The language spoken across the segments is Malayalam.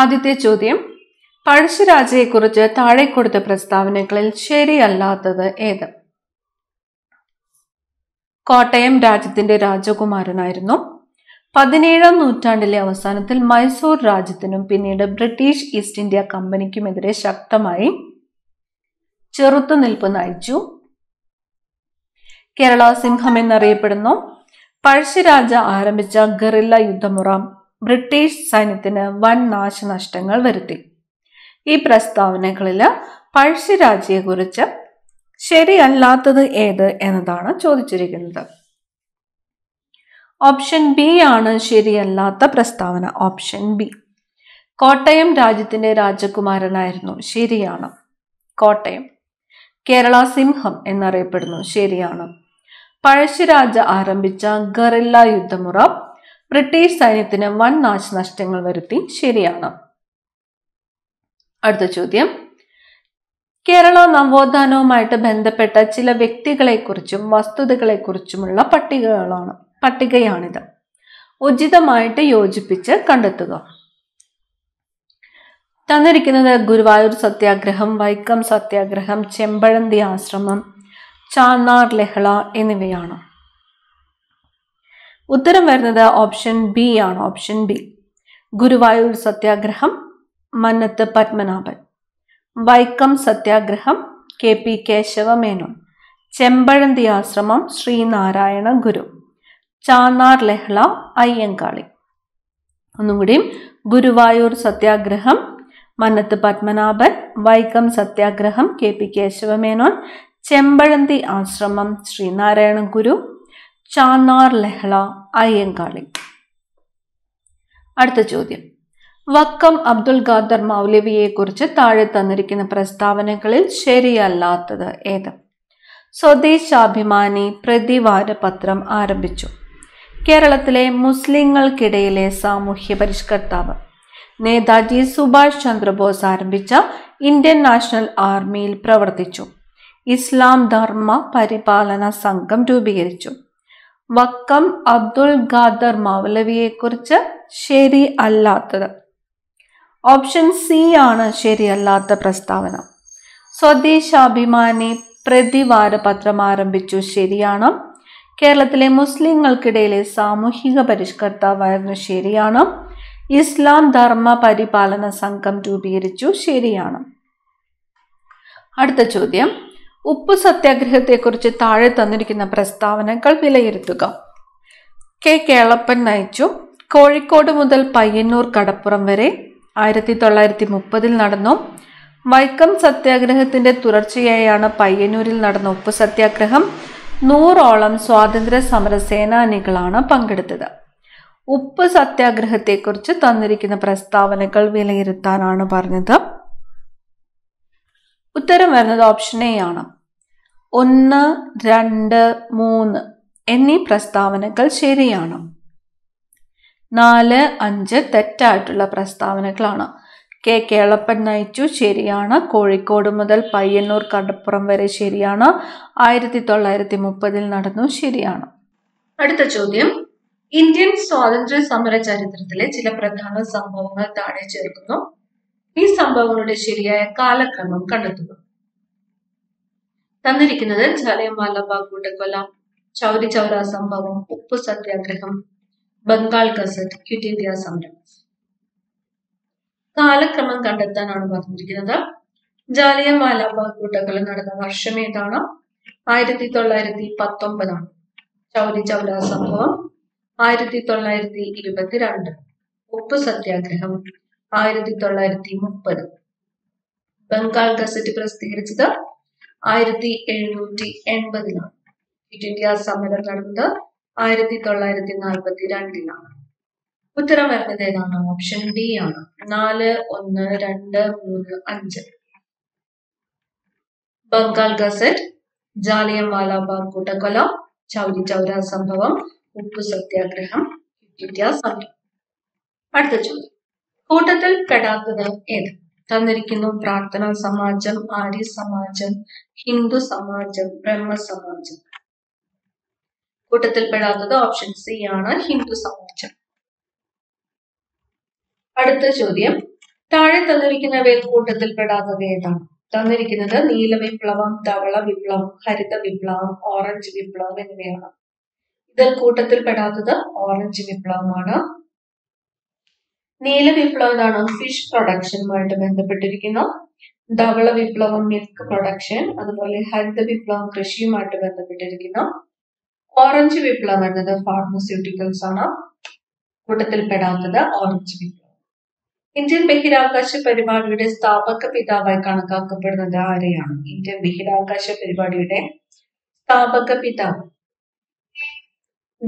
ആദ്യത്തെ ചോദ്യം പഴശ്ശിരാജയെ കുറിച്ച് താഴെ കൊടുത്ത പ്രസ്താവനകളിൽ ശരിയല്ലാത്തത് ഏത് കോട്ടയം രാജ്യത്തിന്റെ രാജകുമാരനായിരുന്നു പതിനേഴാം നൂറ്റാണ്ടിലെ അവസാനത്തിൽ മൈസൂർ രാജ്യത്തിനും പിന്നീട് ബ്രിട്ടീഷ് ഈസ്റ്റ് ഇന്ത്യ കമ്പനിക്കുമെതിരെ ശക്തമായി ചെറുത്തുനിൽപ്പ് നയിച്ചു കേരള സിംഹം എന്നറിയപ്പെടുന്നു പഴശ്ശിരാജ ആരംഭിച്ച ഗറില്ല യുദ്ധമുറ ബ്രിട്ടീഷ് സൈന്യത്തിന് വൻ നാശനഷ്ടങ്ങൾ വരുത്തി ഈ പ്രസ്താവനകളിൽ പഴശ്ശിരാജയെക്കുറിച്ച് ശരിയല്ലാത്തത് ഏത് എന്നതാണ് ചോദിച്ചിരിക്കുന്നത് ഓപ്ഷൻ ബി ആണ് ശരിയല്ലാത്ത പ്രസ്താവന ഓപ്ഷൻ ബി കോട്ടയം രാജ്യത്തിൻ്റെ രാജകുമാരനായിരുന്നു ശരിയാണ് കോട്ടയം കേരള സിംഹം എന്നറിയപ്പെടുന്നു ശരിയാണ് പഴശ്ശിരാജ ആരംഭിച്ച ഗറില്ല യുദ്ധമുറ ബ്രിട്ടീഷ് സൈന്യത്തിന് വൻ നാശനഷ്ടങ്ങൾ വരുത്തി ശരിയാണ് അടുത്ത ചോദ്യം കേരള നവോത്ഥാനവുമായിട്ട് ബന്ധപ്പെട്ട ചില വ്യക്തികളെക്കുറിച്ചും വസ്തുതകളെക്കുറിച്ചുമുള്ള പട്ടികകളാണ് പട്ടികയാണിത് ഉചിതമായിട്ട് യോജിപ്പിച്ച് കണ്ടെത്തുക തന്നിരിക്കുന്നത് ഗുരുവായൂർ സത്യാഗ്രഹം വൈക്കം സത്യാഗ്രഹം ചെമ്പഴന്തി ആശ്രമം ചാന്നാർ ലഹള എന്നിവയാണ് ഉത്തരം വരുന്നത് ഓപ്ഷൻ ബി ആണ് ഓപ്ഷൻ ബി ഗുരുവായൂർ സത്യാഗ്രഹം മന്നത്ത് പത്മനാഭൻ വൈക്കം സത്യാഗ്രഹം കെ പി കേശവമേനോൻ ചെമ്പഴന്തി ആശ്രമം ശ്രീനാരായണ ഗുരു ചാന്നാർ ലഹള അയ്യങ്കാളി ഒന്നുകൂടി ഗുരുവായൂർ സത്യാഗ്രഹം മന്നത്ത് പത്മനാഭൻ വൈക്കം സത്യാഗ്രഹം കെ പി കേശവമേനോൻ ചെമ്പഴന്തി ആശ്രമം ശ്രീനാരായണ ഗുരു ചാന്നാർ ലഹള അയ്യങ്കാളി അടുത്ത ചോദ്യം വക്കം അബ്ദുൽ ഖാദർ മൗലവിയെക്കുറിച്ച് താഴെ തന്നിരിക്കുന്ന പ്രസ്താവനകളിൽ ശരിയല്ലാത്തത് ഏത് സ്വദേശാഭിമാനി പത്രം ആരംഭിച്ചു കേരളത്തിലെ മുസ്ലിങ്ങൾക്കിടയിലെ സാമൂഹ്യ പരിഷ്കർത്താവ് നേതാജി സുഭാഷ് ചന്ദ്രബോസ് ആരംഭിച്ച ഇന്ത്യൻ നാഷണൽ ആർമിയിൽ പ്രവർത്തിച്ചു ഇസ്ലാം ധർമ്മ പരിപാലന സംഘം രൂപീകരിച്ചു വക്കം അബ്ദുൽ ഖാദർ കുറിച്ച് ശരി അല്ലാത്തത് ഓപ്ഷൻ സി ആണ് ശരിയല്ലാത്ത പ്രസ്താവന സ്വദേശാഭിമാനി പ്രതിവാര പത്രം ആരംഭിച്ചു ശരിയാണ് കേരളത്തിലെ മുസ്ലിങ്ങൾക്കിടയിലെ സാമൂഹിക പരിഷ്കർത്താവായിരുന്നു ശരിയാണ് ഇസ്ലാം ധർമ്മ പരിപാലന സംഘം രൂപീകരിച്ചു ശരിയാണ് അടുത്ത ചോദ്യം ഉപ്പ് സത്യാഗ്രഹത്തെക്കുറിച്ച് താഴെ തന്നിരിക്കുന്ന പ്രസ്താവനകൾ വിലയിരുത്തുക കെ കേളപ്പൻ നയിച്ചു കോഴിക്കോട് മുതൽ പയ്യന്നൂർ കടപ്പുറം വരെ ആയിരത്തി തൊള്ളായിരത്തി മുപ്പതിൽ നടന്നു വൈക്കം സത്യാഗ്രഹത്തിന്റെ തുടർച്ചയായാണ് പയ്യന്നൂരിൽ നടന്ന ഉപ്പ് സത്യാഗ്രഹം നൂറോളം സ്വാതന്ത്ര്യ സമര സേനാനികളാണ് പങ്കെടുത്തത് ഉപ്പ് സത്യാഗ്രഹത്തെക്കുറിച്ച് തന്നിരിക്കുന്ന പ്രസ്താവനകൾ വിലയിരുത്താനാണ് പറഞ്ഞത് ഉത്തരം വരുന്നത് ഓപ്ഷൻ എ ആണ് ഒന്ന് രണ്ട് മൂന്ന് എന്നീ പ്രസ്താവനകൾ ശരിയാണ് നാല് അഞ്ച് തെറ്റായിട്ടുള്ള പ്രസ്താവനകളാണ് കെ കേളപ്പൻ നയിച്ചു ശരിയാണ് കോഴിക്കോട് മുതൽ പയ്യന്നൂർ കടപ്പുറം വരെ ശരിയാണ് ആയിരത്തി തൊള്ളായിരത്തി മുപ്പതിൽ നടന്നു ശരിയാണ് അടുത്ത ചോദ്യം ഇന്ത്യൻ സ്വാതന്ത്ര്യ സമര ചരിത്രത്തിലെ ചില പ്രധാന സംഭവങ്ങൾ താഴെ ചേർക്കുന്നു ഈ സംഭവങ്ങളുടെ ശരിയായ കാലക്രമം കണ്ടെത്തുക തന്നിരിക്കുന്നത് ജാലിയൻവാല കൂട്ടക്കൊല ചൗരി ചൗര സംഭവം ഉപ്പു സത്യാഗ്രഹം ബംഗാൾ ഗസറ്റ് ക്വിറ്റ് ഇന്ത്യ സമരം കാലക്രമം കണ്ടെത്താനാണ് പറഞ്ഞിരിക്കുന്നത് ജാലിയൻവാല കൂട്ടക്കൊല നടന്ന വർഷം ഏതാണ് ആയിരത്തി തൊള്ളായിരത്തി പത്തൊമ്പതാണ് ചൗരി ചൗര സംഭവം ആയിരത്തി തൊള്ളായിരത്തി ഇരുപത്തിരണ്ട് ഉപ്പു സത്യാഗ്രഹം ആയിരത്തി തൊള്ളായിരത്തി മുപ്പത് ബംഗാൾ ഗസറ്റ് പ്രസിദ്ധീകരിച്ചത് ആയിരത്തി എഴുന്നൂറ്റി എൺപതിലാണ് ക്വിറ്റ് ഇന്ത്യ സമരം നടന്നത് ആയിരത്തി തൊള്ളായിരത്തി നാൽപ്പത്തി രണ്ടിലാണ് ഉത്തരം വരുന്നത് ഏതാണ് ഓപ്ഷൻ ഡി ആണ് നാല് ഒന്ന് രണ്ട് മൂന്ന് അഞ്ച് ബംഗാൾ ഗസറ്റ് ജാലിയം വാലാബാഗ് കൂട്ടക്കൊല ചൗരി ചൗരാ സംഭവം ഉപ്പു സത്യാഗ്രഹം ഇന്ത്യ സമരം അടുത്ത ചോദ്യം കൂട്ടത്തിൽ പെടാത്തത് ഏത് തന്നിരിക്കുന്നു പ്രാർത്ഥന സമാജം ആര്യ സമാജം ഹിന്ദു സമാജം ബ്രഹ്മ സമാജം കൂട്ടത്തിൽ പെടാത്തത് ഓപ്ഷൻ സി ആണ് ഹിന്ദു സമാജം അടുത്ത ചോദ്യം താഴെ തന്നിരിക്കുന്നവയിൽ കൂട്ടത്തിൽ പെടാത്തത് ഏതാണ് തന്നിരിക്കുന്നത് നീല വിപ്ലവം ധവള വിപ്ലവം ഹരിത വിപ്ലവം ഓറഞ്ച് വിപ്ലവം എന്നിവയാണ് ഇതിൽ കൂട്ടത്തിൽ പെടാത്തത് ഓറഞ്ച് വിപ്ലവമാണ് നീല വിപ്ലവം ഇതാണ് ഫിഷ് പ്രൊഡക്ഷനുമായിട്ട് ബന്ധപ്പെട്ടിരിക്കുന്നു ധവള വിപ്ലവം മിൽക്ക് പ്രൊഡക്ഷൻ അതുപോലെ ഹരിത വിപ്ലവം കൃഷിയുമായിട്ട് ബന്ധപ്പെട്ടിരിക്കുന്നു ഓറഞ്ച് വിപ്ലവം എന്നത് ഫാർമസ്യൂട്ടിക്കൽസ് ആണ് കൂട്ടത്തിൽപ്പെടാത്തത് ഓറഞ്ച് വിപ്ലവം ഇന്ത്യൻ ബഹിരാകാശ പരിപാടിയുടെ സ്ഥാപക പിതാവായി കണക്കാക്കപ്പെടുന്നത് ആരെയാണ് ഇന്ത്യൻ ബഹിരാകാശ പരിപാടിയുടെ സ്ഥാപക പിതാവ്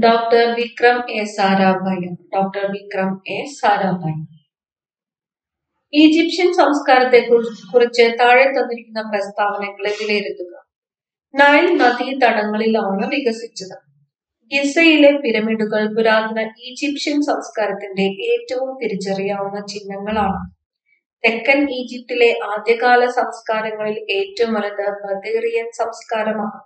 doctor Vikram A Sarabhai doctor Vikram A Sarabhai Egyptian സംസ്കാരത്തെ കുറിച്ച് താഴെ തന്നിരിക്കുന്ന പ്രസ്താവനകളെ വിലയിരുത്തുക നൈൽ നദീതടങ്ങളിലാണ് വികസിച്ചത് ഗിസയിലെ പിരമിഡുകൾ പുരാതന ഈജിപ്ഷ്യൻ സംസ്കാരത്തിന്റെ ഏറ്റവും തിരിച്ചറിയാവുന്ന ചിഹ്നങ്ങളാണ് തെക്കൻ ഈജിപ്തിലെ ആദ്യകാല സംസ്കാരങ്ങളിൽ ഏറ്റവും വലുത് ബദേറിയൻ സംസ്കാരമാണ്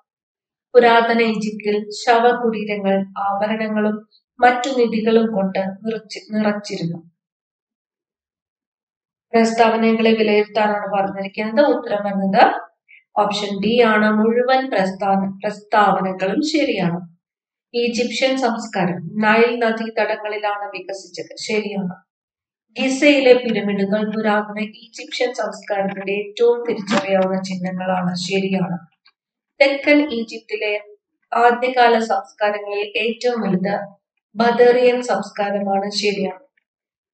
പുരാതന ഈജിപ്തിൽ ശവകുടീരങ്ങൾ ആഭരണങ്ങളും മറ്റു നിധികളും കൊണ്ട് നിറച്ച് നിറച്ചിരുന്നു പ്രസ്താവനകളെ വിലയിരുത്താനാണ് പറഞ്ഞിരിക്കുന്നത് ഉത്തരം എന്നത് ഓപ്ഷൻ ഡി ആണ് മുഴുവൻ പ്രസ്താവന പ്രസ്താവനകളും ശരിയാണ് ഈജിപ്ഷ്യൻ സംസ്കാരം നൈൽ തടങ്ങളിലാണ് വികസിച്ചത് ശരിയാണ് ഗിസയിലെ പിരമിഡുകൾ പുരാതന ഈജിപ്ഷ്യൻ സംസ്കാരത്തിന്റെ ഏറ്റവും തിരിച്ചറിയാവുന്ന ചിഹ്നങ്ങളാണ് ശരിയാണ് തെക്കൻ ഈജിപ്തിലെ ആദ്യകാല സംസ്കാരങ്ങളിൽ ഏറ്റവും വലുത് ബദറിയൻ സംസ്കാരമാണ് ശരിയാണ്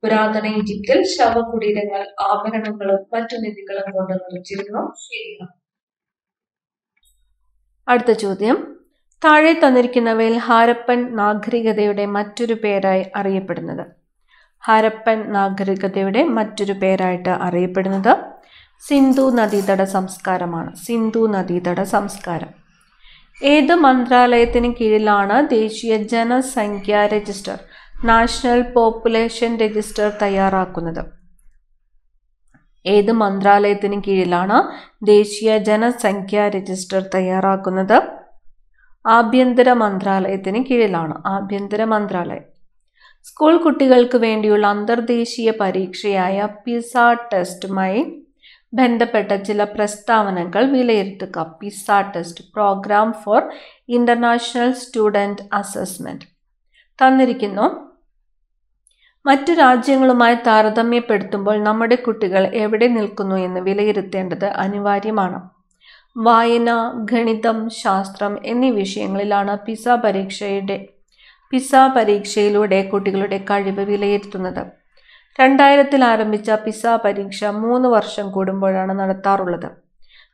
പുരാതന ഈജിപ്തിൽ ശവകുടീരങ്ങൾ ആഭരണങ്ങളും മറ്റു നിധികളും കൊണ്ട് നിർമ്മിച്ചിരുന്നു ശരിയാണ് അടുത്ത ചോദ്യം താഴെ തന്നിരിക്കുന്നവയിൽ ഹാരപ്പൻ നാഗരികതയുടെ മറ്റൊരു പേരായി അറിയപ്പെടുന്നത് ഹാരപ്പൻ നാഗരികതയുടെ മറ്റൊരു പേരായിട്ട് അറിയപ്പെടുന്നത് സിന്ധു നദീതട സംസ്കാരമാണ് സിന്ധു നദീതട സംസ്കാരം ഏത് മന്ത്രാലയത്തിന് കീഴിലാണ് ദേശീയ ജനസംഖ്യാ രജിസ്റ്റർ നാഷണൽ പോപ്പുലേഷൻ രജിസ്റ്റർ തയ്യാറാക്കുന്നത് ഏത് മന്ത്രാലയത്തിന് കീഴിലാണ് ദേശീയ ജനസംഖ്യാ രജിസ്റ്റർ തയ്യാറാക്കുന്നത് ആഭ്യന്തര മന്ത്രാലയത്തിന് കീഴിലാണ് ആഭ്യന്തര മന്ത്രാലയം സ്കൂൾ കുട്ടികൾക്ക് വേണ്ടിയുള്ള അന്തർദേശീയ പരീക്ഷയായ പിസ ടെസ്റ്റുമായി ബന്ധപ്പെട്ട ചില പ്രസ്താവനകൾ വിലയിരുത്തുക PISA test Programme for International Student Assessment തന്നിരിക്കുന്നു മറ്റു രാജ്യങ്ങളുമായി താരതമ്യപ്പെടുത്തുമ്പോൾ നമ്മുടെ കുട്ടികൾ എവിടെ നിൽക്കുന്നു എന്ന് വിലയിരുത്തേണ്ടത് അനിവാര്യമാണ് വായന ഗണിതം ശാസ്ത്രം എന്നീ വിഷയങ്ങളിലാണ് പിസ പരീക്ഷയുടെ പിസ പരീക്ഷയിലൂടെ കുട്ടികളുടെ കഴിവ് വിലയിരുത്തുന്നത് രണ്ടായിരത്തിൽ ആരംഭിച്ച പിസ പരീക്ഷ മൂന്ന് വർഷം കൂടുമ്പോഴാണ് നടത്താറുള്ളത്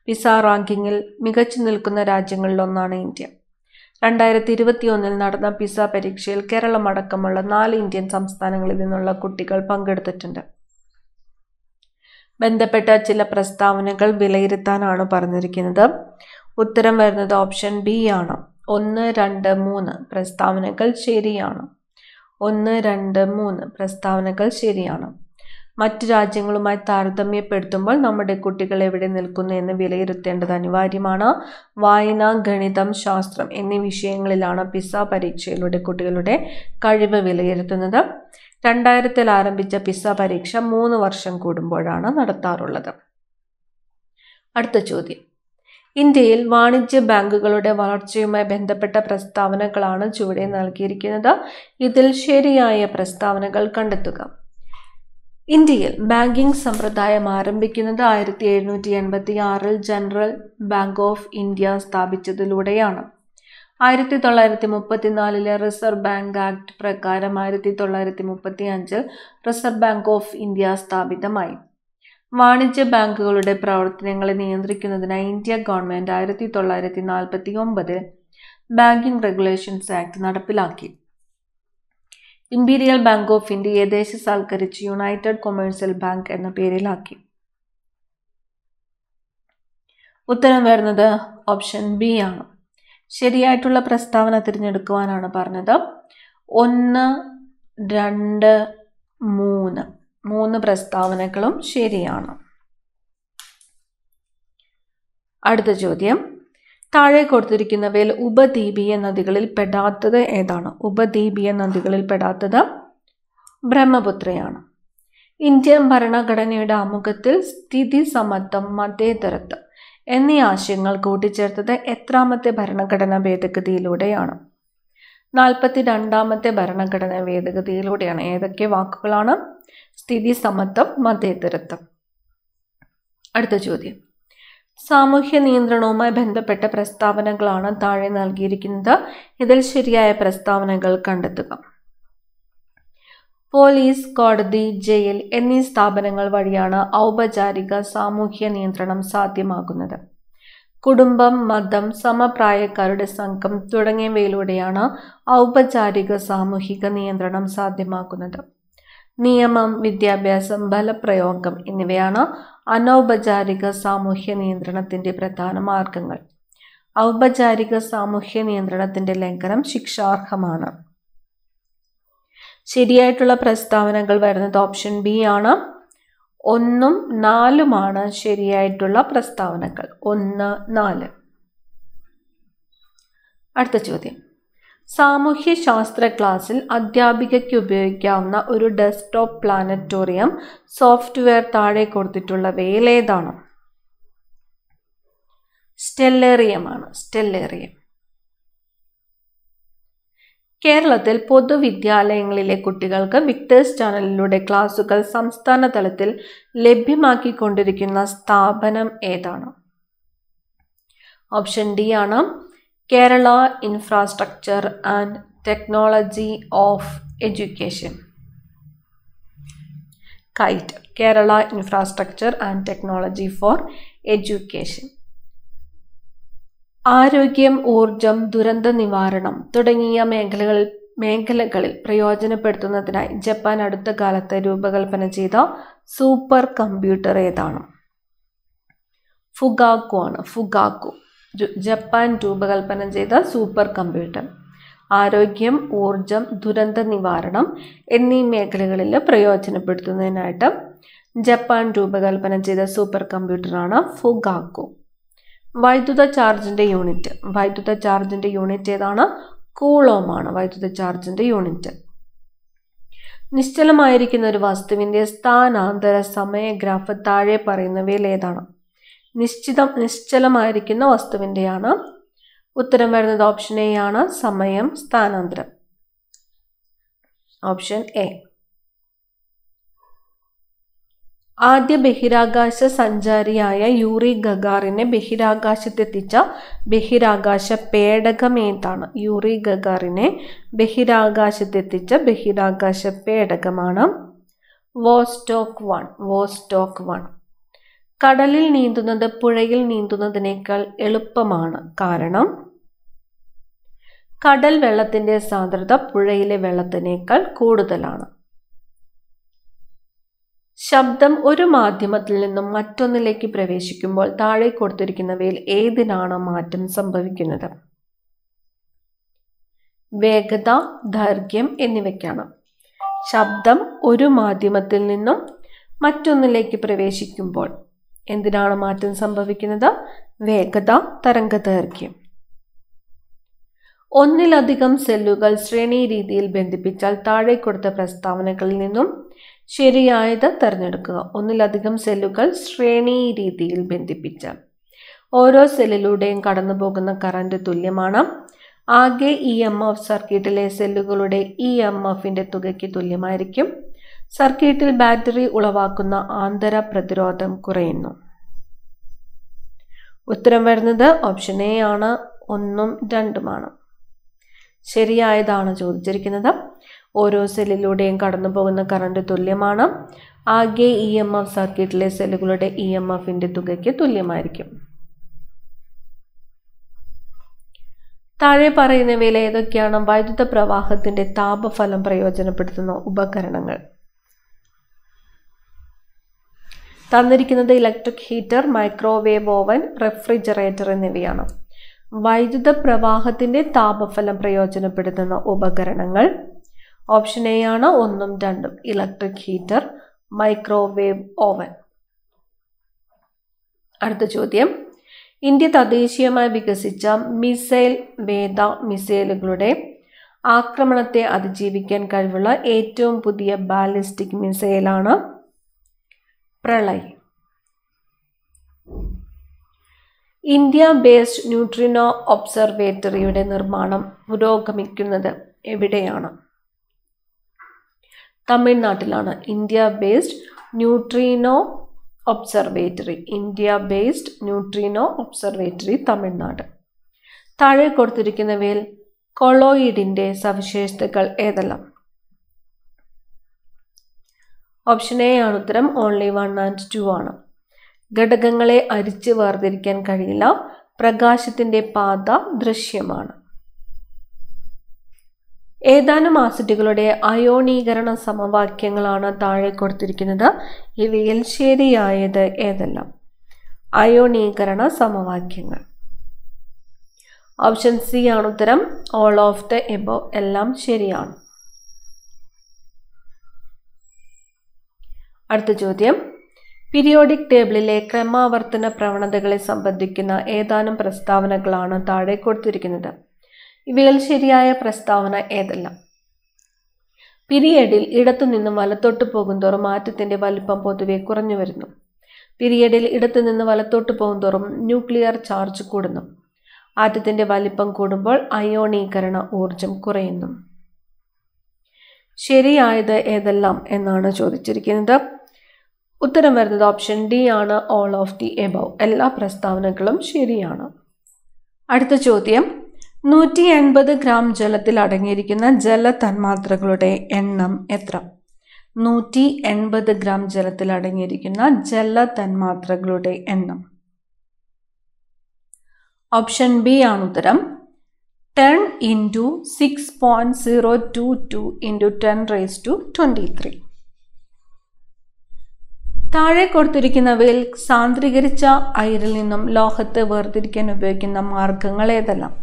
പിസ റാങ്കിങ്ങിൽ മികച്ചു നിൽക്കുന്ന രാജ്യങ്ങളിലൊന്നാണ് ഇന്ത്യ രണ്ടായിരത്തി ഇരുപത്തിയൊന്നിൽ നടന്ന പിസ പരീക്ഷയിൽ കേരളം അടക്കമുള്ള നാല് ഇന്ത്യൻ സംസ്ഥാനങ്ങളിൽ നിന്നുള്ള കുട്ടികൾ പങ്കെടുത്തിട്ടുണ്ട് ബന്ധപ്പെട്ട ചില പ്രസ്താവനകൾ വിലയിരുത്താനാണ് പറഞ്ഞിരിക്കുന്നത് ഉത്തരം വരുന്നത് ഓപ്ഷൻ ബി ആണ് ഒന്ന് രണ്ട് മൂന്ന് പ്രസ്താവനകൾ ശരിയാണ് ഒന്ന് രണ്ട് മൂന്ന് പ്രസ്താവനകൾ ശരിയാണ് മറ്റു രാജ്യങ്ങളുമായി താരതമ്യപ്പെടുത്തുമ്പോൾ നമ്മുടെ കുട്ടികൾ എവിടെ നിൽക്കുന്നു എന്ന് വിലയിരുത്തേണ്ടത് അനിവാര്യമാണ് വായന ഗണിതം ശാസ്ത്രം എന്നീ വിഷയങ്ങളിലാണ് പിസ പരീക്ഷയിലൂടെ കുട്ടികളുടെ കഴിവ് വിലയിരുത്തുന്നത് രണ്ടായിരത്തിൽ ആരംഭിച്ച പിസ പരീക്ഷ മൂന്ന് വർഷം കൂടുമ്പോഴാണ് നടത്താറുള്ളത് അടുത്ത ചോദ്യം ഇന്ത്യയിൽ വാണിജ്യ ബാങ്കുകളുടെ വളർച്ചയുമായി ബന്ധപ്പെട്ട പ്രസ്താവനകളാണ് ചുവടെ നൽകിയിരിക്കുന്നത് ഇതിൽ ശരിയായ പ്രസ്താവനകൾ കണ്ടെത്തുക ഇന്ത്യയിൽ ബാങ്കിംഗ് സമ്പ്രദായം ആരംഭിക്കുന്നത് ആയിരത്തി എഴുന്നൂറ്റി എൺപത്തി ആറിൽ ജനറൽ ബാങ്ക് ഓഫ് ഇന്ത്യ സ്ഥാപിച്ചതിലൂടെയാണ് ആയിരത്തി തൊള്ളായിരത്തി മുപ്പത്തിനാലിലെ റിസർവ് ബാങ്ക് ആക്ട് പ്രകാരം ആയിരത്തി തൊള്ളായിരത്തി മുപ്പത്തി അഞ്ചിൽ റിസർവ് ബാങ്ക് ഓഫ് ഇന്ത്യ സ്ഥാപിതമായി വാണിജ്യ ബാങ്കുകളുടെ പ്രവർത്തനങ്ങളെ നിയന്ത്രിക്കുന്നതിനായി ഇന്ത്യ ഗവൺമെൻറ് ആയിരത്തി തൊള്ളായിരത്തി നാൽപ്പത്തി ഒമ്പതിൽ ബാങ്കിംഗ് റെഗുലേഷൻസ് ആക്ട് നടപ്പിലാക്കി ഇംപീരിയൽ ബാങ്ക് ഓഫ് ഇന്ത്യയെ ദേശസാൽക്കരിച്ച് യുണൈറ്റഡ് കൊമേഴ്സ്യൽ ബാങ്ക് എന്ന പേരിലാക്കി ഉത്തരം വരുന്നത് ഓപ്ഷൻ ബി ആണ് ശരിയായിട്ടുള്ള പ്രസ്താവന തിരഞ്ഞെടുക്കുവാനാണ് പറഞ്ഞത് ഒന്ന് രണ്ട് മൂന്ന് മൂന്ന് പ്രസ്താവനകളും ശരിയാണ് അടുത്ത ചോദ്യം താഴെ കൊടുത്തിരിക്കുന്നവയിൽ ഉപദ്വീപീയ നദികളിൽ പെടാത്തത് ഏതാണ് ഉപദ്വീപീയ നദികളിൽ പെടാത്തത് ബ്രഹ്മപുത്രയാണ് ഇന്ത്യൻ ഭരണഘടനയുടെ ആമുഖത്തിൽ സ്ഥിതി സമത്വം മതേതരത്വം എന്നീ ആശയങ്ങൾ കൂട്ടിച്ചേർത്തത് എത്രാമത്തെ ഭരണഘടനാ ഭേദഗതിയിലൂടെയാണ് നാൽപ്പത്തി രണ്ടാമത്തെ ഭരണഘടനാ ഭേദഗതിയിലൂടെയാണ് ഏതൊക്കെ വാക്കുകളാണ് സ്ഥിതി സമത്വം മതേതരത്വം അടുത്ത ചോദ്യം സാമൂഹ്യ നിയന്ത്രണവുമായി ബന്ധപ്പെട്ട പ്രസ്താവനകളാണ് താഴെ നൽകിയിരിക്കുന്നത് ഇതിൽ ശരിയായ പ്രസ്താവനകൾ കണ്ടെത്തുക പോലീസ് കോടതി ജയിൽ എന്നീ സ്ഥാപനങ്ങൾ വഴിയാണ് ഔപചാരിക സാമൂഹ്യ നിയന്ത്രണം സാധ്യമാകുന്നത് കുടുംബം മതം സമപ്രായക്കാരുടെ സംഘം തുടങ്ങിയവയിലൂടെയാണ് ഔപചാരിക സാമൂഹിക നിയന്ത്രണം സാധ്യമാക്കുന്നത് നിയമം വിദ്യാഭ്യാസം ബലപ്രയോഗം എന്നിവയാണ് അനൗപചാരിക സാമൂഹ്യ നിയന്ത്രണത്തിൻ്റെ പ്രധാന മാർഗങ്ങൾ ഔപചാരിക സാമൂഹ്യ നിയന്ത്രണത്തിൻ്റെ ലംഘനം ശിക്ഷാർഹമാണ് ശരിയായിട്ടുള്ള പ്രസ്താവനകൾ വരുന്നത് ഓപ്ഷൻ ബി ആണ് ഒന്നും നാലുമാണ് ശരിയായിട്ടുള്ള പ്രസ്താവനകൾ ഒന്ന് നാല് അടുത്ത ചോദ്യം സാമൂഹ്യ ശാസ്ത്ര ക്ലാസ്സിൽ അധ്യാപികയ്ക്ക് ഉപയോഗിക്കാവുന്ന ഒരു ഡെസ്ക്ടോപ്പ് പ്ലാനറ്റോറിയം സോഫ്റ്റ്വെയർ താഴെ കൊടുത്തിട്ടുള്ള വേലേതാണ് സ്റ്റെല്ലേറിയമാണ് സ്റ്റെല്ലേറിയം കേരളത്തിൽ പൊതുവിദ്യാലയങ്ങളിലെ കുട്ടികൾക്ക് വിക്ടേഴ്സ് ചാനലിലൂടെ ക്ലാസുകൾ സംസ്ഥാന തലത്തിൽ ലഭ്യമാക്കിക്കൊണ്ടിരിക്കുന്ന സ്ഥാപനം ഏതാണ് ഓപ്ഷൻ ഡി ആണ് Kerala Infrastructure and Technology of Education KITE Kerala Infrastructure and Technology for Education ആരോഗ്യം ഊർജം ദുരന്ത നിവാരണം തുടങ്ങിയ മേഖലകളിൽ മേഖലകളിൽ പ്രയോജനപ്പെടുത്തുന്നതിനായി ജപ്പാൻ അടുത്ത കാലത്ത് രൂപകൽപ്പന ചെയ്ത സൂപ്പർ കമ്പ്യൂട്ടർ ഏതാണ് ഫുഗാക്കു ആണ് ഫുഗാക്കു ജപ്പാൻ രൂപകൽപ്പന ചെയ്ത സൂപ്പർ കമ്പ്യൂട്ടർ ആരോഗ്യം ഊർജം ദുരന്ത നിവാരണം എന്നീ മേഖലകളിൽ പ്രയോജനപ്പെടുത്തുന്നതിനായിട്ട് ജപ്പാൻ രൂപകൽപ്പന ചെയ്ത സൂപ്പർ കമ്പ്യൂട്ടറാണ് ഫുഗാക്കു വൈദ്യുത ചാർജിൻ്റെ യൂണിറ്റ് വൈദ്യുത ചാർജിൻ്റെ യൂണിറ്റ് ഏതാണ് കൂളോമാണ് വൈദ്യുത ചാർജിൻ്റെ യൂണിറ്റ് നിശ്ചലമായിരിക്കുന്ന ഒരു വസ്തുവിൻ്റെ സ്ഥാനാന്തര സമയ ഗ്രാഫ് താഴെ പറയുന്നവയിൽ ഏതാണ് നിശ്ചിതം നിശ്ചലമായിരിക്കുന്ന വസ്തുവിൻ്റെയാണ് ഉത്തരം വരുന്നത് ഓപ്ഷൻ എ ആണ് സമയം സ്ഥാനാന്തരം ഓപ്ഷൻ എ ആദ്യ ബഹിരാകാശ സഞ്ചാരിയായ യൂറി ഗഗാറിനെ ബഹിരാകാശത്തെത്തിച്ച ബഹിരാകാശ പേടകമേതാണ് യൂറി ഗഗാറിനെ ബഹിരാകാശത്തെത്തിച്ച ബഹിരാകാശ പേടകമാണ് വോസ്റ്റോക്ക് വൺ വോസ്റ്റോക്ക് വൺ കടലിൽ നീന്തുന്നത് പുഴയിൽ നീന്തുന്നതിനേക്കാൾ എളുപ്പമാണ് കാരണം കടൽ വെള്ളത്തിൻ്റെ സാന്ദ്രത പുഴയിലെ വെള്ളത്തിനേക്കാൾ കൂടുതലാണ് ശബ്ദം ഒരു മാധ്യമത്തിൽ നിന്നും മറ്റൊന്നിലേക്ക് പ്രവേശിക്കുമ്പോൾ താഴെ കൊടുത്തിരിക്കുന്നവയിൽ ഏതിനാണ് മാറ്റം സംഭവിക്കുന്നത് വേഗത ദൈർഘ്യം എന്നിവയ്ക്കാണ് ശബ്ദം ഒരു മാധ്യമത്തിൽ നിന്നും മറ്റൊന്നിലേക്ക് പ്രവേശിക്കുമ്പോൾ എന്തിനാണ് മാറ്റം സംഭവിക്കുന്നത് വേഗത ദൈർഘ്യം ഒന്നിലധികം സെല്ലുകൾ ശ്രേണീ രീതിയിൽ ബന്ധിപ്പിച്ചാൽ താഴെ കൊടുത്ത പ്രസ്താവനകളിൽ നിന്നും ശരിയായത് തിരഞ്ഞെടുക്കുക ഒന്നിലധികം സെല്ലുകൾ ശ്രേണീ രീതിയിൽ ബന്ധിപ്പിച്ചാൽ ഓരോ സെല്ലിലൂടെയും കടന്നു പോകുന്ന കറണ്ട് തുല്യമാണ് ആകെ ഇ എം എഫ് സർക്യൂട്ടിലെ സെല്ലുകളുടെ ഇ e എം എഫിന്റെ തുകയ്ക്ക് തുല്യമായിരിക്കും സർക്യൂട്ടിൽ ബാറ്ററി ഉളവാക്കുന്ന ആന്തര പ്രതിരോധം കുറയുന്നു ഉത്തരം വരുന്നത് ഓപ്ഷൻ എ ആണ് ഒന്നും രണ്ടുമാണ് ശരിയായതാണ് ചോദിച്ചിരിക്കുന്നത് ഓരോ സെല്ലിലൂടെയും കടന്നു പോകുന്ന കറണ്ട് തുല്യമാണ് ആകെ ഇ എം എഫ് സർക്യൂട്ടിലെ സെല്ലുകളുടെ ഇ e എം എഫിന്റെ തുകയ്ക്ക് തുല്യമായിരിക്കും താഴെ പറയുന്നവയിൽ ഏതൊക്കെയാണ് വൈദ്യുത പ്രവാഹത്തിന്റെ താപഫലം പ്രയോജനപ്പെടുത്തുന്ന ഉപകരണങ്ങൾ തന്നിരിക്കുന്നത് electric heater microwave oven refrigerator എന്നിവയാണ് വൈദ്യുത പ്രവാഹത്തിൻ്റെ താപഫലം പ്രയോജനപ്പെടുത്തുന്ന ഉപകരണങ്ങൾ ഓപ്ഷൻ എ ആണ് ഒന്നും രണ്ടും ഇലക്ട്രിക് ഹീറ്റർ മൈക്രോവേവ് ഓവൻ അടുത്ത ചോദ്യം ഇന്ത്യ തദ്ദേശീയമായി വികസിച്ച മിസൈൽ വേദ മിസൈലുകളുടെ ആക്രമണത്തെ അതിജീവിക്കാൻ കഴിവുള്ള ഏറ്റവും പുതിയ ബാലിസ്റ്റിക് മിസൈലാണ് പ്രളയം ഇന്ത്യ ബേസ്ഡ് ന്യൂട്രിനോ ഒബ്സർവേറ്ററിയുടെ നിർമ്മാണം പുരോഗമിക്കുന്നത് എവിടെയാണ് തമിഴ്നാട്ടിലാണ് India based neutrino observatory India based neutrino observatory Tamil Nadu താഴെ കൊടുത്തിരിക്കുന്നവയിൽ കൊളോയിഡിൻ്റെ സവിശേഷതകൾ ഏതെല്ലാം ഓപ്ഷൻ എ ആണ് ഉത്തരം ഓൺലി വൺ ആൻഡ് ടു ആണ് ഘടകങ്ങളെ അരിച്ച് വേർതിരിക്കാൻ കഴിയില്ല പ്രകാശത്തിൻ്റെ പാത ദൃശ്യമാണ് ഏതാനും ആസിഡുകളുടെ അയോണീകരണ സമവാക്യങ്ങളാണ് താഴെ കൊടുത്തിരിക്കുന്നത് ഇവയിൽ ശരിയായത് ഏതെല്ലാം അയോണീകരണ സമവാക്യങ്ങൾ ഓപ്ഷൻ സി ആണ് ഉത്തരം ഓൾ ഓഫ് ദ എബോ എല്ലാം ശരിയാണ് അടുത്ത ചോദ്യം പീരിയോഡിക് ടേബിളിലെ ക്രമാവർത്തന പ്രവണതകളെ സംബന്ധിക്കുന്ന ഏതാനും പ്രസ്താവനകളാണ് താഴെ കൊടുത്തിരിക്കുന്നത് ഇവയിൽ ശരിയായ പ്രസ്താവന ഏതെല്ലാം പിരിയഡിൽ ഇടത്തുനിന്നും വലത്തോട്ട് പോകുന്തോറും മാറ്റത്തിന്റെ വലിപ്പം പൊതുവെ കുറഞ്ഞു വരുന്നു പിരിയഡിൽ ഇടത്തുനിന്ന് വലത്തോട്ട് പോകുന്തോറും ന്യൂക്ലിയർ ചാർജ് കൂടുന്നു ആറ്റത്തിന്റെ വലിപ്പം കൂടുമ്പോൾ അയോണീകരണ ഊർജം കുറയുന്നു ശരിയായത് ഏതെല്ലാം എന്നാണ് ചോദിച്ചിരിക്കുന്നത് ഉത്തരം വരുന്നത് ഓപ്ഷൻ ഡി ആണ് ഓൾ ഓഫ് ദി എബവ് എല്ലാ പ്രസ്താവനകളും ശരിയാണ് അടുത്ത ചോദ്യം നൂറ്റി എൺപത് ഗ്രാം ജലത്തിൽ അടങ്ങിയിരിക്കുന്ന ജല തന്മാത്രകളുടെ എണ്ണം എത്ര നൂറ്റി എൺപത് ഗ്രാം ജലത്തിൽ അടങ്ങിയിരിക്കുന്ന ജല തന്മാത്രകളുടെ എണ്ണം ഓപ്ഷൻ ബി ആണ് ഉത്തരം ten into six point zero two two into ten raise to twenty three താഴെ കൊടുത്തിരിക്കുന്നവയിൽ സാന്ദ്രീകരിച്ച അയിരിൽ നിന്നും ലോഹത്തെ വേർതിരിക്കാൻ ഉപയോഗിക്കുന്ന മാർഗങ്ങൾ ഏതെല്ലാം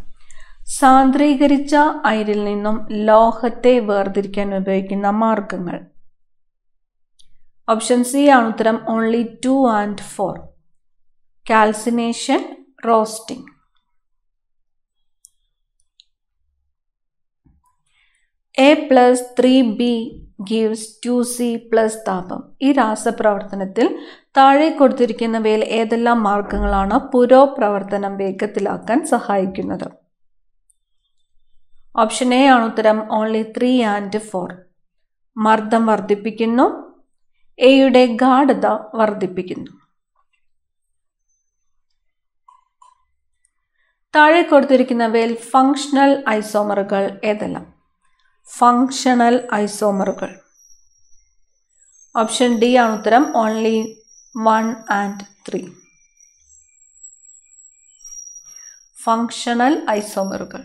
സാന്ദ്രീകരിച്ച അയിരിൽ നിന്നും ലോഹത്തെ വേർതിരിക്കാൻ ഉപയോഗിക്കുന്ന മാർഗങ്ങൾ ഓപ്ഷൻ സി ആണ് ഉത്തരം only two and four calcination roasting A plus three B gives two C plus താപം ഈ രാസപ്രവർത്തനത്തിൽ താഴെ കൊടുത്തിരിക്കുന്നവയിൽ ഏതെല്ലാം മാർഗങ്ങളാണ് പുരോപ്രവർത്തനം വേഗത്തിലാക്കാൻ സഹായിക്കുന്നത് ഓപ്ഷൻ എ ആണ് ഉത്തരം ഓൺലി ത്രീ ആൻഡ് ഫോർ മർദ്ദം വർദ്ധിപ്പിക്കുന്നു എയുടെ ഗാഢത വർദ്ധിപ്പിക്കുന്നു താഴെ കൊടുത്തിരിക്കുന്നവയിൽ ഫങ്ഷണൽ ഐസോമറുകൾ ഏതെല്ലാം ഫങ്ഷണൽ ഐസോമറുകൾ ഓപ്ഷൻ ഡി ആണ് ഉത്തരം only one and three functional ഐസോമറുകൾ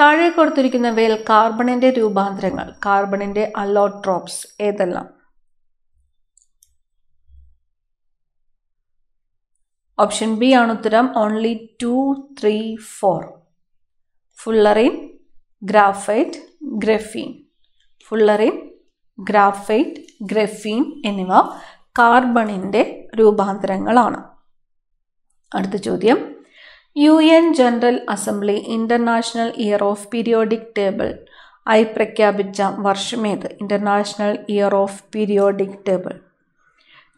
താഴെ കൊടുത്തിരിക്കുന്നവയിൽ കാർബണിൻ്റെ രൂപാന്തരങ്ങൾ കാർബണിൻ്റെ അലോട്രോപ്സ് ഏതെല്ലാം ഓപ്ഷൻ ബി ആണ് ഉത്തരം only two three four fullerene graphite graphene fullerene graphite graphene എന്നിവ കാർബണിൻ്റെ രൂപാന്തരങ്ങളാണ് അടുത്ത ചോദ്യം U N General Assembly International Year of Periodic Table ആയി പ്രഖ്യാപിച്ച വർഷമേത് International Year of Periodic Table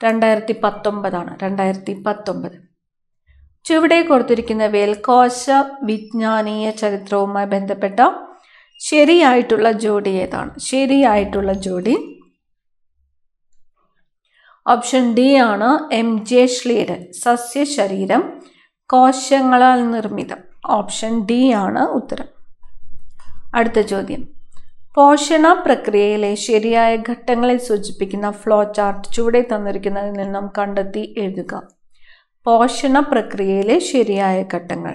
രണ്ടായിരത്തി പത്തൊമ്പതാണ് രണ്ടായിരത്തി പത്തൊമ്പത് ചുവടെ കൊടുത്തിരിക്കുന്ന കോശ വിജ്ഞാനീയ ചരിത്രവുമായി ബന്ധപ്പെട്ട ശരിയായിട്ടുള്ള ജോഡി ഏതാണ് ശരിയായിട്ടുള്ള ജോഡി ഓപ്ഷൻ ഡി ആണ് എം ജെ ശ്ലീരൻ സസ്യശരീരം കോശങ്ങളാൽ നിർമ്മിതം ഓപ്ഷൻ ഡി ആണ് ഉത്തരം അടുത്ത ചോദ്യം പോഷണ പ്രക്രിയയിലെ ശരിയായ ഘട്ടങ്ങളെ സൂചിപ്പിക്കുന്ന ഫ്ലോ ചാർട്ട് ചുവടെ തന്നിരിക്കുന്നതിൽ നിന്നും കണ്ടെത്തി എഴുതുക പോഷണ പ്രക്രിയയിലെ ശരിയായ ഘട്ടങ്ങൾ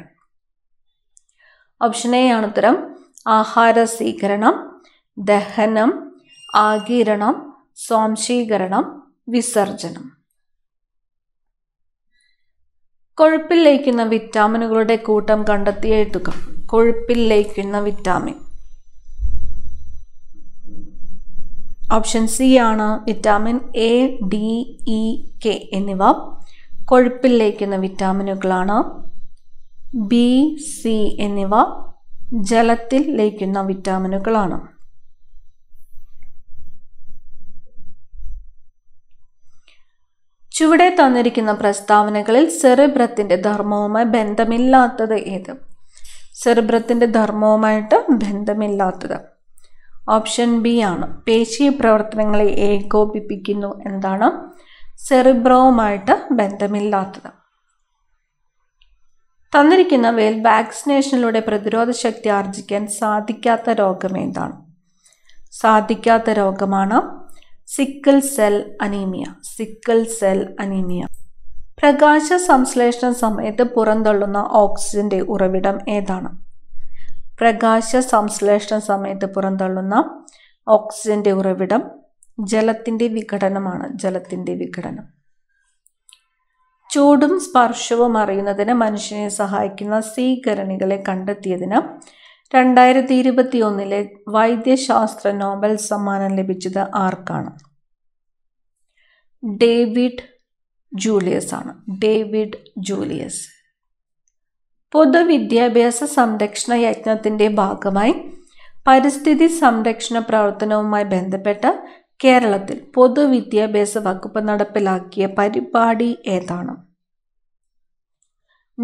ഓപ്ഷൻ എ ആണ് ഉത്തരം സ്വീകരണം ദഹനം ആകിരണം സ്വാംശീകരണം വിസർജനം കൊഴുപ്പിൽ ലയിക്കുന്ന വിറ്റാമിനുകളുടെ കൂട്ടം കണ്ടെത്തി എഴുതുക കൊഴുപ്പിൽ ലയിക്കുന്ന വിറ്റാമിൻ ഓപ്ഷൻ സി ആണ് vitamin A D E K എന്നിവ കൊഴുപ്പിൽ ലയിക്കുന്ന വിറ്റാമിനുകളാണ് ബി സി എന്നിവ ജലത്തിൽ ലയിക്കുന്ന വിറ്റാമിനുകളാണ് ചുവടെ തന്നിരിക്കുന്ന പ്രസ്താവനകളിൽ സെറിബ്രത്തിൻ്റെ ധർമ്മവുമായി ബന്ധമില്ലാത്തത് ഏത് സെറിബ്രത്തിൻ്റെ ധർമ്മവുമായിട്ട് ബന്ധമില്ലാത്തത് ഓപ്ഷൻ ബി ആണ് പേശീയ പ്രവർത്തനങ്ങളെ ഏകോപിപ്പിക്കുന്നു എന്താണ് സെറിബ്രവുമായിട്ട് ബന്ധമില്ലാത്തത് തന്നിരിക്കുന്ന വേൽ വാക്സിനേഷനിലൂടെ പ്രതിരോധ ശക്തി ആർജിക്കാൻ സാധിക്കാത്ത രോഗമേതാണ് സാധിക്കാത്ത രോഗമാണ് sickle cell anaemia sickle cell anaemia പ്രകാശ സംശ്ലേഷണ സമയത്ത് പുറന്തള്ളുന്ന ഓക്സിജന്റെ ഉറവിടം ഏതാണ് പ്രകാശ സംശ്ലേഷണ സമയത്ത് പുറന്തള്ളുന്ന ഓക്സിജന്റെ ഉറവിടം ജലത്തിൻ്റെ വിഘടനമാണ് ജലത്തിൻ്റെ വിഘടനം ചൂടും സ്പർശവും അറിയുന്നതിന് മനുഷ്യനെ സഹായിക്കുന്ന സ്വീകരണികളെ കണ്ടെത്തിയതിന് രണ്ടായിരത്തി ഇരുപത്തി ഒന്നിലെ വൈദ്യശാസ്ത്ര നോബൽ സമ്മാനം ലഭിച്ചത് ആർക്കാണ് ഡേവിഡ് ജൂലിയസ് ആണ് ഡേവിഡ് ജൂലിയസ് പൊതുവിദ്യാഭ്യാസ സംരക്ഷണ യജ്ഞത്തിൻ്റെ ഭാഗമായി പരിസ്ഥിതി സംരക്ഷണ പ്രവർത്തനവുമായി ബന്ധപ്പെട്ട കേരളത്തിൽ പൊതുവിദ്യാഭ്യാസ വകുപ്പ് നടപ്പിലാക്കിയ പരിപാടി ഏതാണ്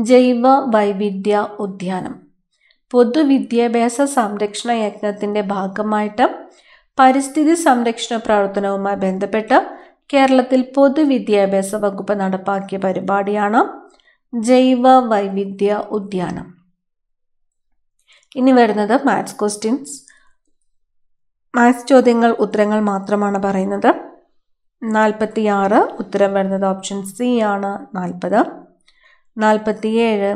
ജൈവ വൈവിധ്യ ഉദ്യാനം പൊതുവിദ്യാഭ്യാസ സംരക്ഷണ യജ്ഞത്തിൻ്റെ ഭാഗമായിട്ട് പരിസ്ഥിതി സംരക്ഷണ പ്രവർത്തനവുമായി ബന്ധപ്പെട്ട് കേരളത്തിൽ പൊതുവിദ്യാഭ്യാസ വകുപ്പ് നടപ്പാക്കിയ പരിപാടിയാണ് ജൈവ വൈവിധ്യ ഉദ്യാനം ഇനി വരുന്നത് മാത്സ് ക്വസ്റ്റ്യൻസ് മാത്സ് ചോദ്യങ്ങൾ ഉത്തരങ്ങൾ മാത്രമാണ് പറയുന്നത് നാൽപ്പത്തി ഉത്തരം വരുന്നത് ഓപ്ഷൻ സി ആണ് നാൽപ്പത് നാൽപ്പത്തിയേഴ്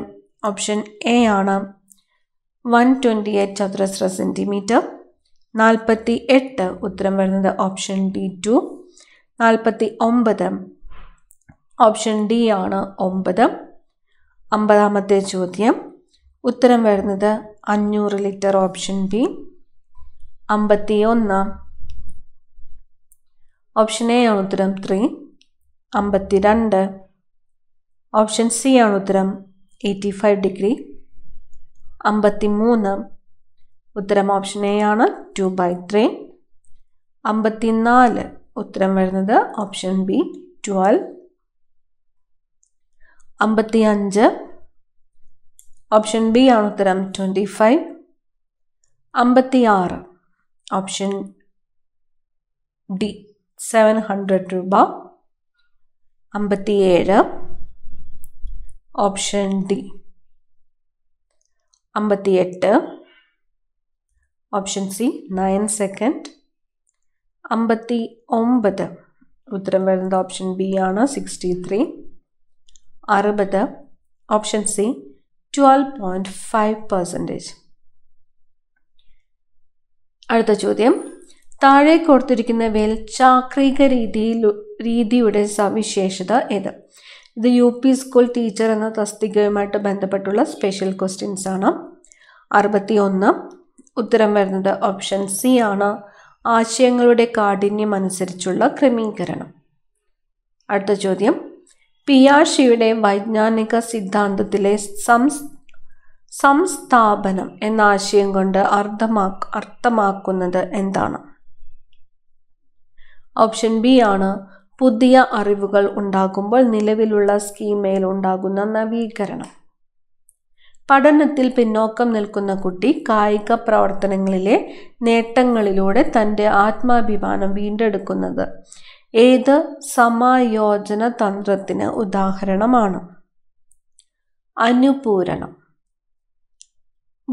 ഓപ്ഷൻ എ ആണ് വൺ ട്വൻറ്റി എയ്റ്റ് ചതുരശ്ര സെൻറ്റിമീറ്റർ നാൽപ്പത്തി എട്ട് ഉത്തരം വരുന്നത് ഓപ്ഷൻ ഡി ടു നാൽപ്പത്തി ഒമ്പത് ഓപ്ഷൻ ഡി ആണ് ഒമ്പത് അമ്പതാമത്തെ ചോദ്യം ഉത്തരം വരുന്നത് അഞ്ഞൂറ് ലിറ്റർ ഓപ്ഷൻ ബി അമ്പത്തി ഒന്ന് ഓപ്ഷൻ എ ആണ് ഉത്തരം ത്രീ അമ്പത്തി രണ്ട് ഓപ്ഷൻ സി ആണ് ഉത്തരം എയ്റ്റി ഫൈവ് ഡിഗ്രി അമ്പത്തി മൂന്ന് ഉത്തരം ഓപ്ഷൻ എ ആണ് ടു ബൈ ത്രീ അമ്പത്തി നാല് ഉത്തരം വരുന്നത് ഓപ്ഷൻ ബി ട്വൽവ് അമ്പത്തി അഞ്ച് ഓപ്ഷൻ ബി ആണ് ഉത്തരം ട്വൻറ്റി ഫൈവ് അമ്പത്തി ആറ് ഓപ്ഷൻ ഡി സെവൻ ഹൺഡ്രഡ് രൂപ അമ്പത്തി ഏഴ് ഓപ്ഷൻ ഡി അമ്പത്തി എട്ട് ഓപ്ഷൻ സി നയൻ സെക്കൻഡ് അമ്പത്തി ഒമ്പത് ഉത്തരം വരുന്നത് ഓപ്ഷൻ ബി ആണ് സിക്സ്റ്റി ത്രീ അറുപത് option C twelve point five percentage അടുത്ത ചോദ്യം താഴെ കൊടുത്തിരിക്കുന്നവയിൽ ചാക്രിക രീതിയിൽ രീതിയുടെ സവിശേഷത ഏത് ഇത് യു പി സ്കൂൾ ടീച്ചർ എന്ന തസ്തികയുമായിട്ട് ബന്ധപ്പെട്ടുള്ള സ്പെഷ്യൽ ക്വസ്റ്റ്യൻസ് ആണ് അറുപത്തി ഒന്ന് ഉത്തരം വരുന്നത് ഓപ്ഷൻ സി ആണ് ആശയങ്ങളുടെ കാഠിന്യം അനുസരിച്ചുള്ള ക്രമീകരണം അടുത്ത ചോദ്യം പിയാഷിയുടെ വൈജ്ഞാനിക സിദ്ധാന്തത്തിലെ സം സംസ്ഥാപനം എന്ന ആശയം കൊണ്ട് അർത്ഥമാ അർത്ഥമാക്കുന്നത് എന്താണ് ഓപ്ഷൻ ബി ആണ് പുതിയ അറിവുകൾ ഉണ്ടാകുമ്പോൾ നിലവിലുള്ള സ്കീമയിൽ ഉണ്ടാകുന്ന നവീകരണം പഠനത്തിൽ പിന്നോക്കം നിൽക്കുന്ന കുട്ടി കായിക പ്രവർത്തനങ്ങളിലെ നേട്ടങ്ങളിലൂടെ തൻ്റെ ആത്മാഭിമാനം വീണ്ടെടുക്കുന്നത് ഏത് സമായോജന തന്ത്രത്തിന് ഉദാഹരണമാണ് അനുപൂരണം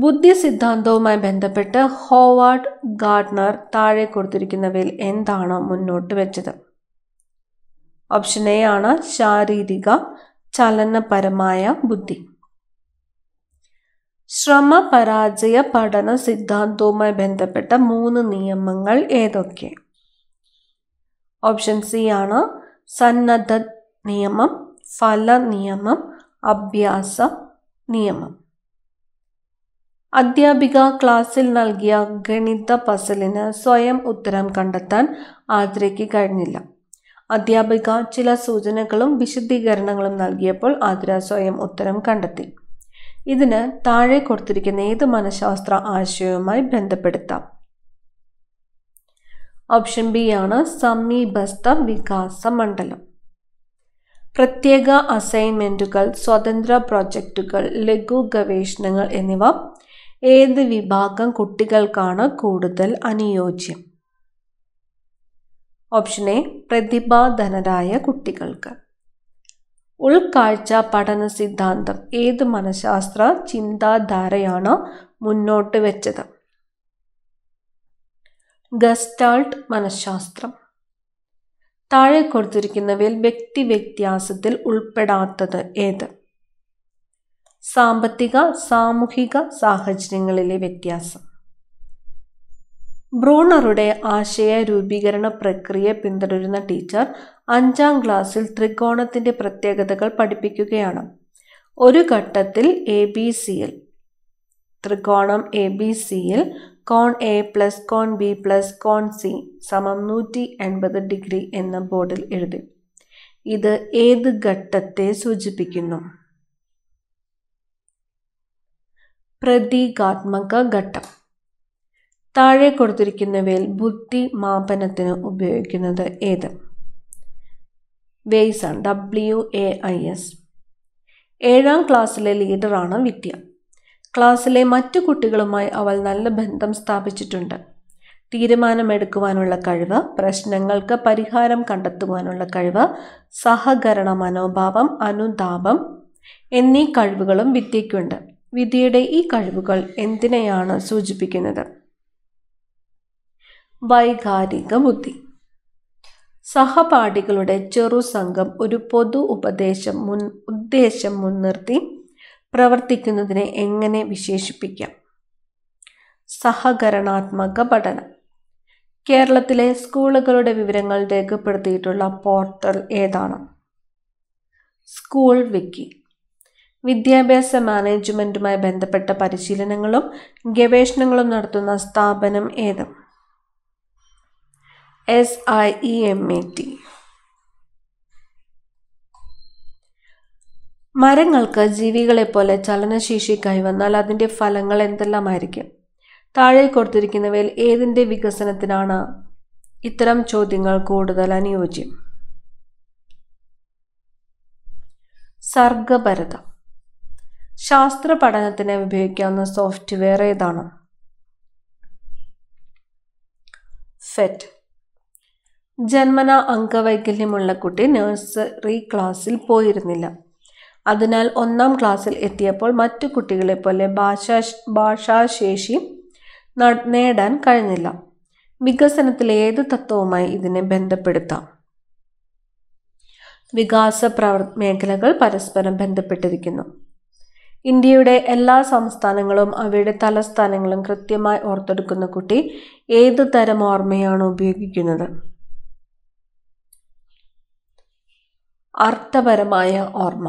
ബുദ്ധി സിദ്ധാന്തവുമായി ബന്ധപ്പെട്ട് ഹോവാർഡ് ഗാർഡ്നർ താഴെ കൊടുത്തിരിക്കുന്നവയിൽ എന്താണ് മുന്നോട്ട് വെച്ചത് ഓപ്ഷൻ എ ആണ് ശാരീരിക ചലനപരമായ ബുദ്ധി ശ്രമ പരാജയ പഠന സിദ്ധാന്തവുമായി ബന്ധപ്പെട്ട മൂന്ന് നിയമങ്ങൾ ഏതൊക്കെ ഓപ്ഷൻ സി ആണ് സന്നദ്ധ നിയമം ഫല നിയമം അഭ്യാസ നിയമം അധ്യാപിക ക്ലാസ്സിൽ നൽകിയ ഗണിത പസലിന് സ്വയം ഉത്തരം കണ്ടെത്താൻ ആദ്രയ്ക്ക് കഴിഞ്ഞില്ല അധ്യാപിക ചില സൂചനകളും വിശദീകരണങ്ങളും നൽകിയപ്പോൾ ആതിര സ്വയം ഉത്തരം കണ്ടെത്തി ഇതിന് താഴെ കൊടുത്തിരിക്കുന്ന ഏത് മനഃശാസ്ത്ര ആശയവുമായി ബന്ധപ്പെടുത്താം ഓപ്ഷൻ ബി ആണ് സമീപസ്ഥ വികാസ മണ്ഡലം പ്രത്യേക അസൈൻമെൻറ്റുകൾ സ്വതന്ത്ര പ്രോജക്റ്റുകൾ ലഘു ഗവേഷണങ്ങൾ എന്നിവ ഏത് വിഭാഗം കുട്ടികൾക്കാണ് കൂടുതൽ അനുയോജ്യം ഓപ്ഷൻ എ പ്രതിഭാധനരായ കുട്ടികൾക്ക് ഉൾക്കാഴ്ച പഠന സിദ്ധാന്തം ഏത് മനഃശാസ്ത്ര ചിന്താധാരയാണ് മുന്നോട്ട് വെച്ചത് ഗസ്റ്റാൾട്ട് മനഃശാസ്ത്രം താഴെ കൊടുത്തിരിക്കുന്നവയിൽ വ്യക്തി വ്യത്യാസത്തിൽ ഉൾപ്പെടാത്തത് ഏത് സാമ്പത്തിക സാമൂഹിക സാഹചര്യങ്ങളിലെ വ്യത്യാസം ബ്രൂണറുടെ ആശയ രൂപീകരണ പ്രക്രിയ പിന്തുടരുന്ന ടീച്ചർ അഞ്ചാം ക്ലാസ്സിൽ ത്രികോണത്തിൻ്റെ പ്രത്യേകതകൾ പഠിപ്പിക്കുകയാണ് ഒരു ഘട്ടത്തിൽ എ ബി എൽ ത്രികോണം എ ബി എൽ കോൺ എ പ്ലസ് കോൺ ബി പ്ലസ് കോൺ സി സമം നൂറ്റി എൺപത് ഡിഗ്രി എന്ന ബോർഡിൽ എഴുതി ഇത് ഏത് ഘട്ടത്തെ സൂചിപ്പിക്കുന്നു പ്രതീകാത്മക ഘട്ടം താഴെ കൊടുത്തിരിക്കുന്നവയിൽ ബുദ്ധി മാപനത്തിന് ഉപയോഗിക്കുന്നത് ഏത് വേസ് ആണ് ഡബ്ല്യു എ ഐ എസ് ഏഴാം ക്ലാസ്സിലെ ലീഡറാണ് വിദ്യ ക്ലാസ്സിലെ മറ്റു കുട്ടികളുമായി അവൾ നല്ല ബന്ധം സ്ഥാപിച്ചിട്ടുണ്ട് തീരുമാനമെടുക്കുവാനുള്ള കഴിവ് പ്രശ്നങ്ങൾക്ക് പരിഹാരം കണ്ടെത്തുവാനുള്ള കഴിവ് സഹകരണ മനോഭാവം അനുതാപം എന്നീ കഴിവുകളും വിദ്യയ്ക്കുണ്ട് വിദ്യയുടെ ഈ കഴിവുകൾ എന്തിനെയാണ് സൂചിപ്പിക്കുന്നത് വൈകാരിക ബുദ്ധി സഹപാഠികളുടെ സംഘം ഒരു പൊതു ഉപദേശം മുൻ ഉദ്ദേശം മുൻനിർത്തി പ്രവർത്തിക്കുന്നതിനെ എങ്ങനെ വിശേഷിപ്പിക്കാം സഹകരണാത്മക പഠനം കേരളത്തിലെ സ്കൂളുകളുടെ വിവരങ്ങൾ രേഖപ്പെടുത്തിയിട്ടുള്ള പോർട്ടൽ ഏതാണ് സ്കൂൾ വിക്കി വിദ്യാഭ്യാസ മാനേജ്മെൻറ്റുമായി ബന്ധപ്പെട്ട പരിശീലനങ്ങളും ഗവേഷണങ്ങളും നടത്തുന്ന സ്ഥാപനം ഏത് S I E M A T മരങ്ങൾക്ക് ജീവികളെപ്പോലെ ചലനശേഷി കൈവന്നാൽ അതിൻ്റെ ഫലങ്ങൾ എന്തെല്ലാമായിരിക്കും താഴെ കൊടുത്തിരിക്കുന്നവയിൽ ഏതിൻ്റെ വികസനത്തിനാണ് ഇത്തരം ചോദ്യങ്ങൾ കൂടുതൽ അനുയോജ്യം സർഗഭരത ശാസ്ത്ര പഠനത്തിന് ഉപയോഗിക്കാവുന്ന സോഫ്റ്റ്വെയർ ഏതാണ് ഫെറ്റ് ജന്മന അംഗവൈകല്യമുള്ള കുട്ടി നഴ്സറി ക്ലാസ്സിൽ പോയിരുന്നില്ല അതിനാൽ ഒന്നാം ക്ലാസ്സിൽ എത്തിയപ്പോൾ മറ്റു കുട്ടികളെ പോലെ ഭാഷാ ഭാഷാശേഷി നേടാൻ കഴിഞ്ഞില്ല വികസനത്തിലെ ഏത് തത്വവുമായി ഇതിനെ ബന്ധപ്പെടുത്താം വികാസ പ്രവർ മേഖലകൾ പരസ്പരം ബന്ധപ്പെട്ടിരിക്കുന്നു ഇന്ത്യയുടെ എല്ലാ സംസ്ഥാനങ്ങളും അവയുടെ തലസ്ഥാനങ്ങളും കൃത്യമായി ഓർത്തെടുക്കുന്ന കുട്ടി ഏതു തരം ഓർമ്മയാണ് ഉപയോഗിക്കുന്നത് അർത്ഥപരമായ ഓർമ്മ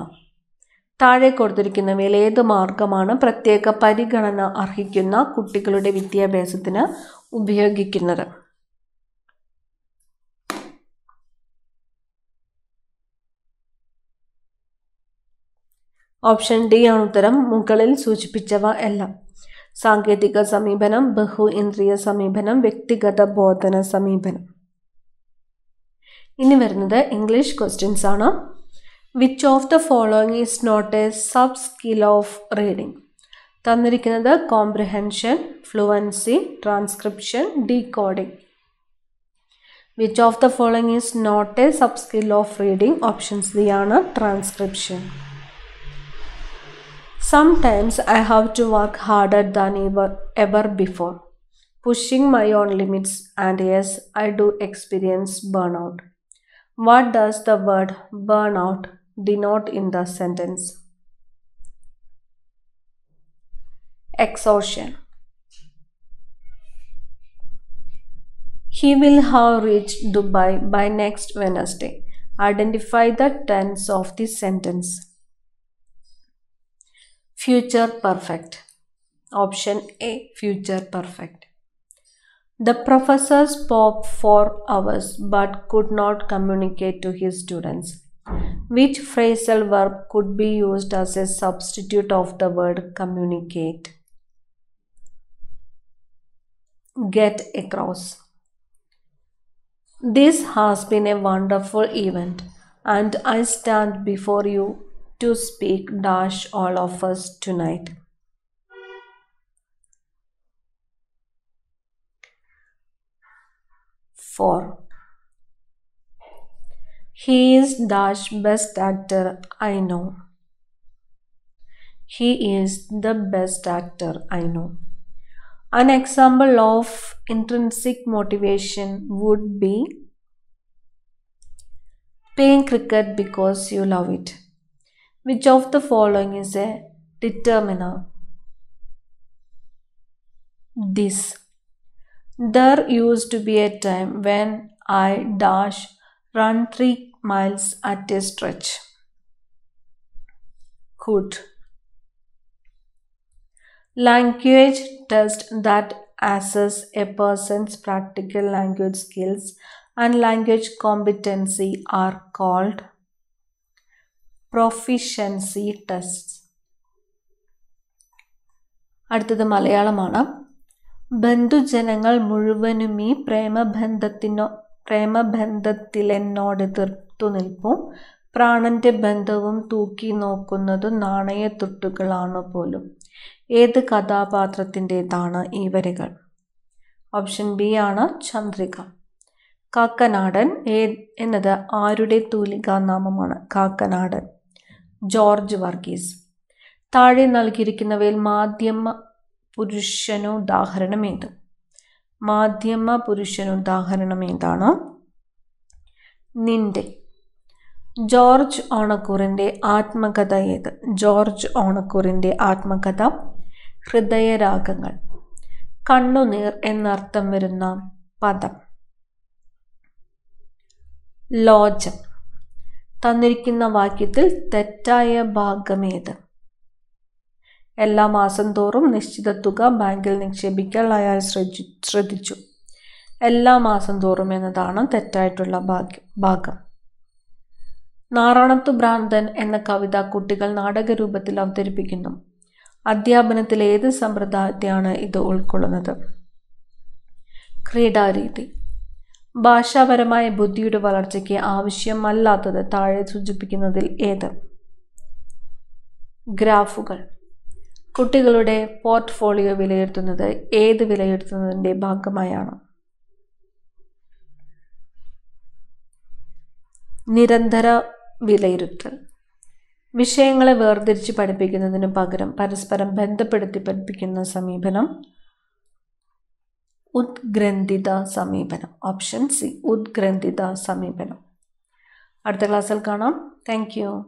താഴെ കൊടുത്തിരിക്കുന്നവയിൽ ഏത് മാർഗമാണ് പ്രത്യേക പരിഗണന അർഹിക്കുന്ന കുട്ടികളുടെ വിദ്യാഭ്യാസത്തിന് ഉപയോഗിക്കുന്നത് ഓപ്ഷൻ ഡി ആണ് ഉത്തരം മുകളിൽ സൂചിപ്പിച്ചവ എല്ലാം സാങ്കേതിക സമീപനം ബഹു ഇന്ദ്രിയ സമീപനം വ്യക്തിഗത ബോധന സമീപനം ഇനി വരുന്നത് ഇംഗ്ലീഷ് ക്വസ്റ്റ്യൻസ് ആണ് which of the following is not a sub skill of reading തന്നിരിക്കുന്നത് comprehension fluency transcription decoding which of the following is not a sub skill of reading options the ആണ് transcription sometimes I have to work harder than ever ever before pushing my own limits and yes I do experience burn out What does the word burnout denote in the sentence? Exhaustion. He will have reached Dubai by next Wednesday. Identify the tense of the sentence. Future perfect. Option A Future perfect. The professor spoke for hours but could not communicate to his students. Which phrasal verb could be used as a substitute of the word communicate? Get across. This has been a wonderful event, and I stand before you to speak dash all of us tonight. for. He is the best actor I know. He is the best actor I know. An example of intrinsic motivation would be playing cricket because you love it. Which of the following is a determiner? This there used to be a time when I dash run three miles at a stretch. Could. Language test that assess a person's practical language skills and language competency are called proficiency tests. അടുത്തത് മലയാളമാണ് ബന്ധുജനങ്ങൾ ഈ പ്രേമബന്ധത്തിനോ പ്രേമബന്ധത്തിലെന്നോടെതിർത്തു നിൽപ്പും പ്രാണന്റെ ബന്ധവും തൂക്കി നോക്കുന്നതു നാണയത്തുട്ടുകളാണു പോലും ഏത് കഥാപാത്രത്തിൻ്റെതാണ് ഈ വരികൾ ഓപ്ഷൻ ബി ആണ് ചന്ദ്രിക കാക്കനാടൻ ഏ എന്നത് ആരുടെ നാമമാണ് കാക്കനാടൻ ജോർജ് വർഗീസ് താഴെ നൽകിയിരിക്കുന്നവയിൽ മാധ്യമ പുരുഷനുദാഹരണം ഏത് മാധ്യമ പുരുഷനുദാഹരണം ഏതാണ് നിന്റെ ജോർജ് ഓണക്കൂറിൻ്റെ ആത്മകഥ ഏത് ജോർജ് ഓണക്കൂറിൻ്റെ ആത്മകഥ ഹൃദയരാഗങ്ങൾ കണ്ണുനീർ എന്നർത്ഥം വരുന്ന പദം ലോജം തന്നിരിക്കുന്ന വാക്യത്തിൽ തെറ്റായ ഭാഗമേത് എല്ലാ മാസം തോറും നിശ്ചിത തുക ബാങ്കിൽ നിക്ഷേപിക്കാൻ അയാൾ ശ്രദ്ധിച്ചു എല്ലാ മാസം തോറും എന്നതാണ് തെറ്റായിട്ടുള്ള ഭാഗം നാറാണത്തു ഭ്രാന്തൻ എന്ന കവിത കുട്ടികൾ നാടകരൂപത്തിൽ അവതരിപ്പിക്കുന്നു അധ്യാപനത്തിലെ ഏത് സമ്പ്രദായത്തെയാണ് ഇത് ഉൾക്കൊള്ളുന്നത് ക്രീഡാരീതി ഭാഷാപരമായ ബുദ്ധിയുടെ വളർച്ചയ്ക്ക് ആവശ്യമല്ലാത്തത് താഴെ സൂചിപ്പിക്കുന്നതിൽ ഏത് ഗ്രാഫുകൾ കുട്ടികളുടെ പോർട്ട്ഫോളിയോ വിലയിരുത്തുന്നത് ഏത് വിലയിരുത്തുന്നതിൻ്റെ ഭാഗമായാണ് നിരന്തര വിലയിരുത്തൽ വിഷയങ്ങളെ വേർതിരിച്ച് പഠിപ്പിക്കുന്നതിന് പകരം പരസ്പരം ബന്ധപ്പെടുത്തി പഠിപ്പിക്കുന്ന സമീപനം ഉദ്ഗ്രന്ഥിത സമീപനം ഓപ്ഷൻ സി ഉദ്ഗ്രന്ഥിത സമീപനം അടുത്ത ക്ലാസ്സിൽ കാണാം താങ്ക്